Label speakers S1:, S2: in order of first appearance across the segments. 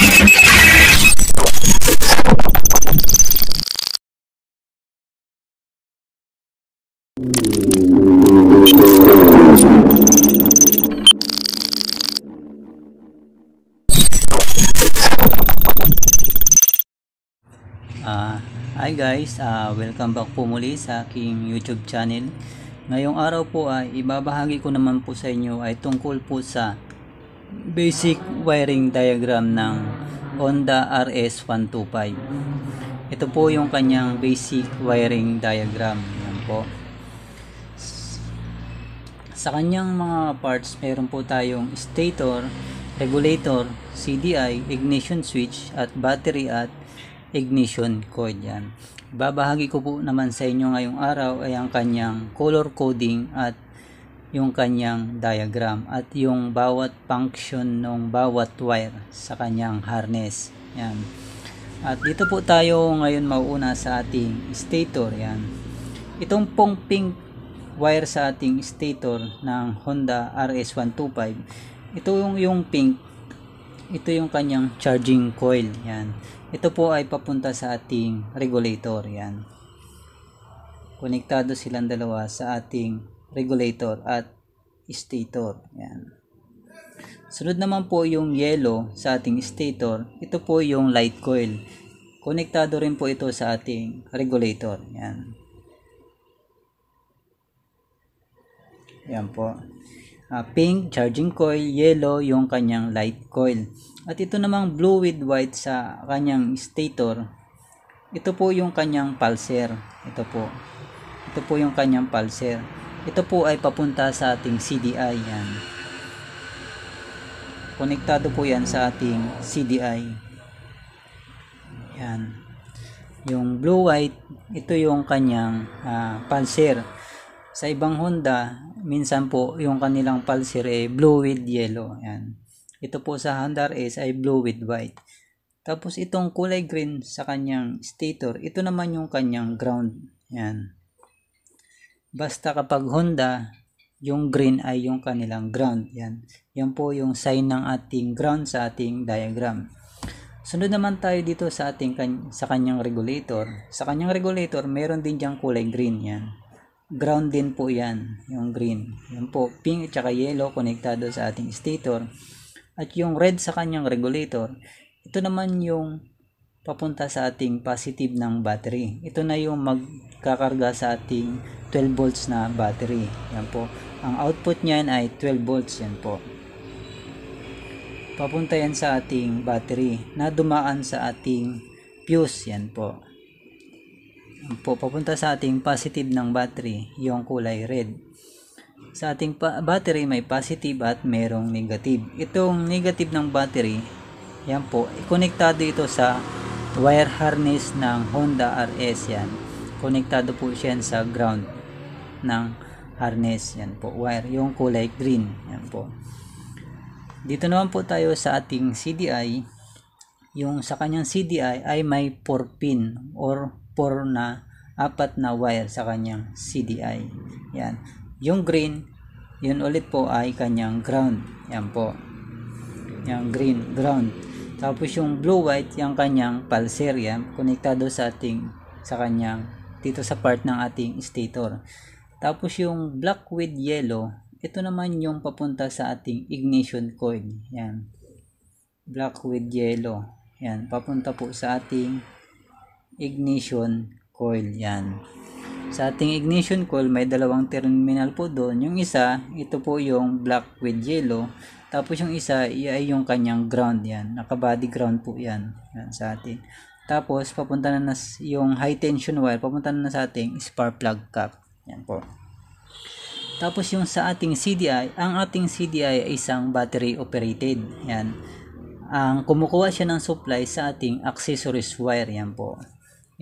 S1: Uh, hi guys, uh, welcome back po muli sa aking YouTube channel. Ngayong araw po ay uh, ibabahagi ko naman po sa inyo ay tungkol po sa basic wiring diagram ng Honda RS125 ito po yung kanyang basic wiring diagram yan po sa kanyang mga parts meron po tayong stator regulator, CDI, ignition switch at battery at ignition coil yan babahagi ko po naman sa inyo ngayong araw ay ang kanyang color coding at yung kanyang diagram at yung bawat function ng bawat wire sa kanyang harness. Yan. At dito po tayo ngayon mauuna sa ating stator. Yan. Itong pong pink wire sa ating stator ng Honda RS125. Ito yung, yung pink. Ito yung kanyang charging coil. Yan. Ito po ay papunta sa ating regulator. Yan. Konektado silang dalawa sa ating regulator at stator. Yan. Sunod naman po yung yellow sa ating stator. Ito po yung light coil. Konektado rin po ito sa ating regulator. Yan. Yan po. Uh, pink charging coil, yellow yung kanyang light coil. At ito namang blue with white sa kanyang stator. Ito po yung kanyang pulser. Ito po. Ito po yung kanyang pulser ito po ay papunta sa ating CDI yan. Konektado po yan sa ating CDI. Yan. Yung blue white, ito yung kanyang uh, ah, pulser. Sa ibang Honda, minsan po yung kanilang pulser ay blue with yellow. Yan. Ito po sa Honda RS ay blue with white. Tapos itong kulay green sa kanyang stator, ito naman yung kanyang ground. Yan Basta kapag Honda, yung green ay yung kanilang ground. Yan. Yan po yung sign ng ating ground sa ating diagram. Sunod naman tayo dito sa ating sa kanyang regulator. Sa kanyang regulator, meron din diyang kulay green yan. Ground din po yan, yung green. Yan po, pink at saka yellow konektado sa ating stator. At yung red sa kanyang regulator, ito naman yung papunta sa ating positive ng battery. Ito na yung magkakarga sa ating 12 volts na battery. Yan po. Ang output niyan ay 12 volts. Yan po. Papunta yan sa ating battery na dumaan sa ating fuse. Yan po. Yan po. Papunta sa ating positive ng battery, yung kulay red. Sa ating battery may positive at merong negative. Itong negative ng battery, yan po, ikonektado ito sa wire harness ng Honda RS yan. Konektado po siya sa ground ng harness. Yan po, wire. Yung kulay green. Yan po. Dito naman po tayo sa ating CDI. Yung sa kanyang CDI ay may 4 pin or 4 na apat na wire sa kanyang CDI. Yan. Yung green, yun ulit po ay kanyang ground. Yan po. Yung green, ground tapos yung blue white yung kanyang pulser yan, konektado sa ating sa kanyang dito sa part ng ating stator. Tapos yung black with yellow, ito naman yung papunta sa ating ignition coil. Yan. Black with yellow. Yan, papunta po sa ating ignition coil. Yan. Sa ating ignition coil, may dalawang terminal po doon. Yung isa, ito po yung black with yellow. Tapos yung isa ay yung kanyang ground yan. Nakabody ground po yan. yan sa atin. Tapos papunta na, na yung high tension wire, papunta na, na sa ating spark plug cap. Yan po. Tapos yung sa ating CDI, ang ating CDI ay isang battery operated. Yan. Ang kumukuha siya ng supply sa ating accessories wire. Yan po.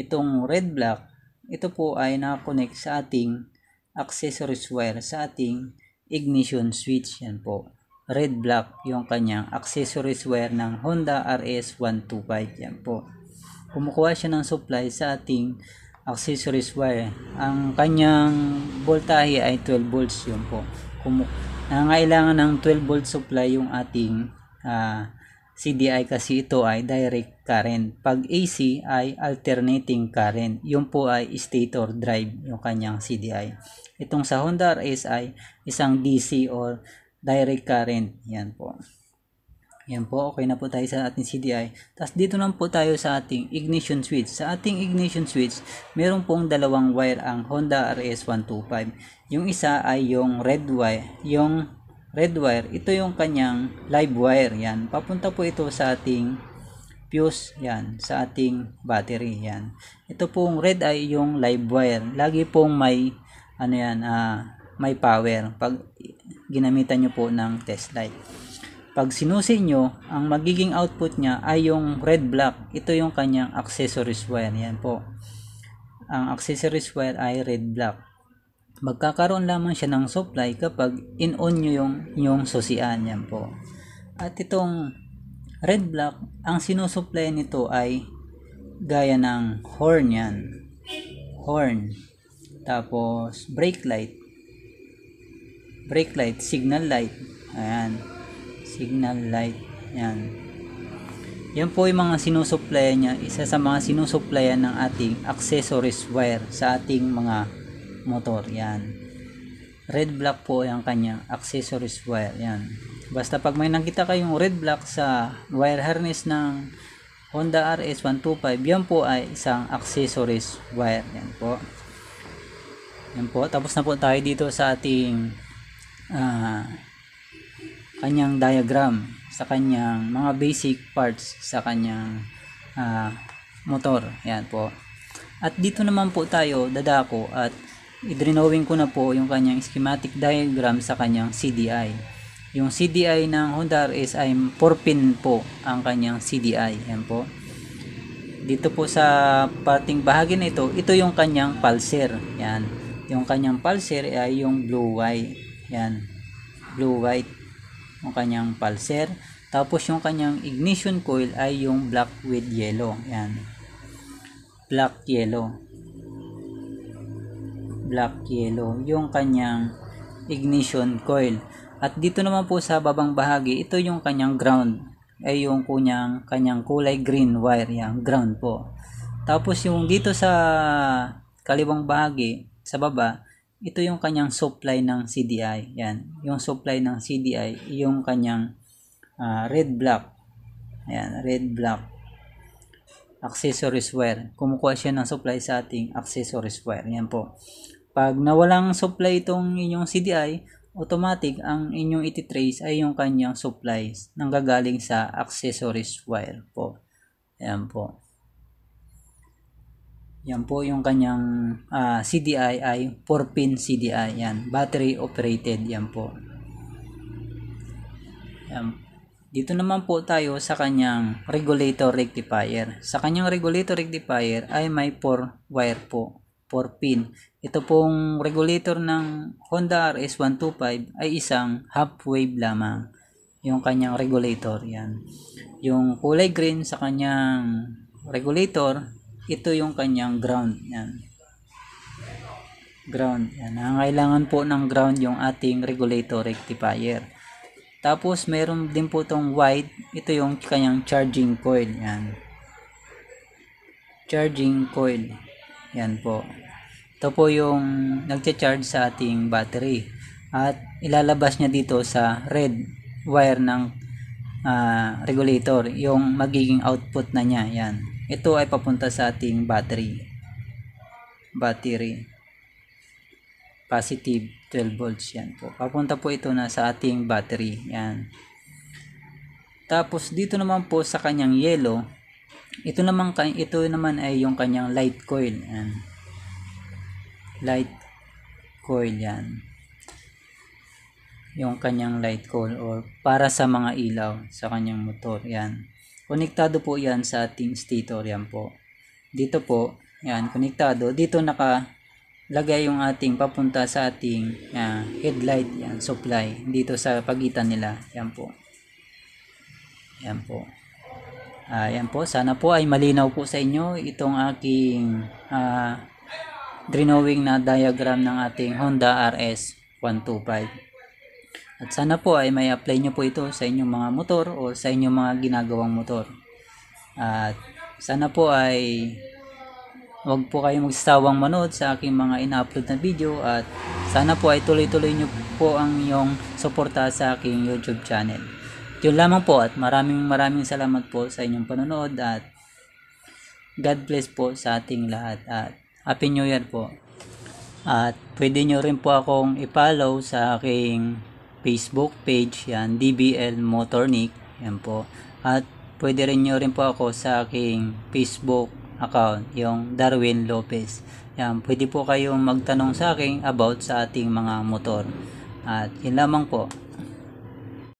S1: Itong red black, ito po ay nakakonect sa ating accessories wire sa ating ignition switch. Yan po red black yung kanyang accessories wire ng Honda RS125 yan po kumukuha siya ng supply sa ating accessories wire ang kanyang voltahe ay 12 volts yun po Kumu nangailangan ng 12 volt supply yung ating uh, ah, CDI kasi ito ay direct current pag AC ay alternating current yun po ay stator drive yung kanyang CDI itong sa Honda RS ay isang DC or direct current. Yan po. Yan po, okay na po tayo sa ating CDI. Tapos dito naman po tayo sa ating ignition switch. Sa ating ignition switch, meron pong dalawang wire ang Honda RS125. Yung isa ay yung red wire, yung red wire. Ito yung kanyang live wire. Yan, papunta po ito sa ating fuse yan sa ating battery yan ito pong red ay yung live wire lagi pong may ano yan ah, may power pag ginamitan nyo po ng test light. Pag sinusi nyo, ang magiging output niya ay yung red block. Ito yung kanyang accessories wire. Yan po. Ang accessories wire ay red block. Magkakaroon lamang siya ng supply kapag in-on nyo yung, inyong sosian. Yan po. At itong red block, ang sinusupply nito ay gaya ng horn yan. Horn. Tapos brake light brake light, signal light. Ayan. Signal light. Ayan. Yan po yung mga sinusuplayan niya. Isa sa mga sinusuplayan ng ating accessories wire sa ating mga motor. Yan. Red black po ang kanya accessories wire. Yan. Basta pag may nakita kayong red black sa wire harness ng Honda RS125, yan po ay isang accessories wire. Yan po. Yan po. Tapos na po tayo dito sa ating uh, kanyang diagram sa kanyang mga basic parts sa kanyang uh, motor. Yan po. At dito naman po tayo dadako at idrenowing ko na po yung kanyang schematic diagram sa kanyang CDI. Yung CDI ng Honda RS ay 4-pin po ang kanyang CDI. Yan po. Dito po sa parting bahagi na ito, ito yung kanyang pulser. Yan. Yung kanyang pulser ay yung blue Y. Yan. Blue-white yung kanyang pulser. Tapos yung kanyang ignition coil ay yung black with yellow. Yan. Black yellow. Black yellow. Yung kanyang ignition coil. At dito naman po sa babang bahagi, ito yung kanyang ground. Ay yung kunyang, kanyang kulay green wire. Yan. Ground po. Tapos yung dito sa kaliwang bahagi, sa baba, ito yung kanyang supply ng CDI. Yan. Yung supply ng CDI, yung kanyang uh, red block. Ayan, red block. Accessories wire. Kumukuha siya ng supply sa ating accessories wire. Yan po. Pag nawalang supply itong inyong CDI, automatic ang inyong ititrace ay yung kanyang supplies nang gagaling sa accessories wire po. Ayan po. Yan po yung kanyang uh, ah, CDI ay 4-pin CDI. Yan, battery operated. Yan po. Yan. Dito naman po tayo sa kanyang regulator rectifier. Sa kanyang regulator rectifier ay may 4 wire po. 4 pin. Ito pong regulator ng Honda RS125 ay isang half wave lamang. Yung kanyang regulator. Yan. Yung kulay green sa kanyang regulator ito yung kanyang ground. Yan. Ground. Yan. Ang kailangan po ng ground yung ating regulator rectifier. Tapos, meron din po tong wide. Ito yung kanyang charging coil. Yan. Charging coil. Yan po. Ito po yung nagcha-charge sa ating battery. At ilalabas niya dito sa red wire ng uh, regulator, yung magiging output na niya, yan. Ito ay papunta sa ating battery. Battery. Positive 12 volts, yan po. Papunta po ito na sa ating battery, yan. Tapos dito naman po sa kanyang yellow, ito naman ito naman ay yung kanyang light coil, yan. Light coil yan yung kanyang light coil or para sa mga ilaw sa kanyang motor. Yan. Konektado po yan sa ating stator. Yan po. Dito po, yan, konektado. Dito naka lagay yung ating papunta sa ating uh, headlight yan, supply dito sa pagitan nila. Yan po. Yan po. Uh, yan po. Sana po ay malinaw po sa inyo itong aking uh, ah, drawing na diagram ng ating Honda RS 125. At sana po ay may apply nyo po ito sa inyong mga motor o sa inyong mga ginagawang motor. At sana po ay wag po kayo magsawang manood sa aking mga ina-upload na video at sana po ay tuloy-tuloy nyo po ang iyong suporta sa aking YouTube channel. Yun lamang po at maraming maraming salamat po sa inyong panonood at God bless po sa ating lahat at Happy New Year po. At pwede nyo rin po akong i-follow sa aking Facebook page, yan, DBL Motornik, yan po. At pwede rin nyo rin po ako sa aking Facebook account, yung Darwin Lopez. Yan, pwede po kayong magtanong sa akin about sa ating mga motor. At yun lamang po.